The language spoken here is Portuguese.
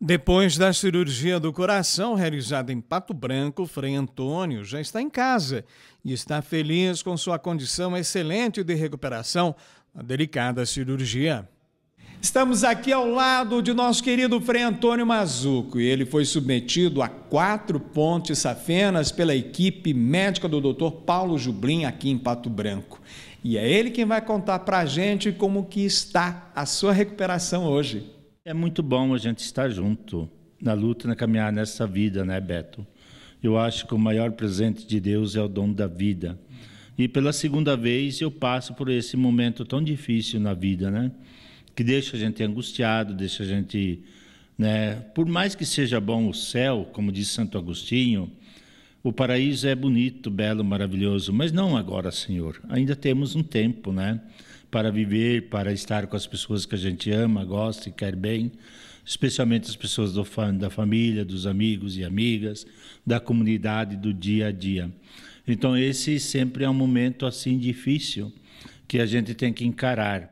Depois da cirurgia do coração realizada em Pato Branco, Frei Antônio já está em casa e está feliz com sua condição excelente de recuperação na delicada cirurgia. Estamos aqui ao lado de nosso querido Frei Antônio Mazuco e ele foi submetido a quatro pontes safenas pela equipe médica do Dr. Paulo Jublin aqui em Pato Branco. E é ele quem vai contar para a gente como que está a sua recuperação hoje. É muito bom a gente estar junto na luta, na caminhada nessa vida, né, Beto? Eu acho que o maior presente de Deus é o dom da vida. E pela segunda vez eu passo por esse momento tão difícil na vida, né? Que deixa a gente angustiado, deixa a gente, né? Por mais que seja bom o céu, como diz Santo Agostinho, o paraíso é bonito, belo, maravilhoso, mas não agora, Senhor. Ainda temos um tempo, né? Para viver, para estar com as pessoas que a gente ama, gosta e quer bem, especialmente as pessoas do, da família, dos amigos e amigas, da comunidade, do dia a dia. Então, esse sempre é um momento assim difícil que a gente tem que encarar.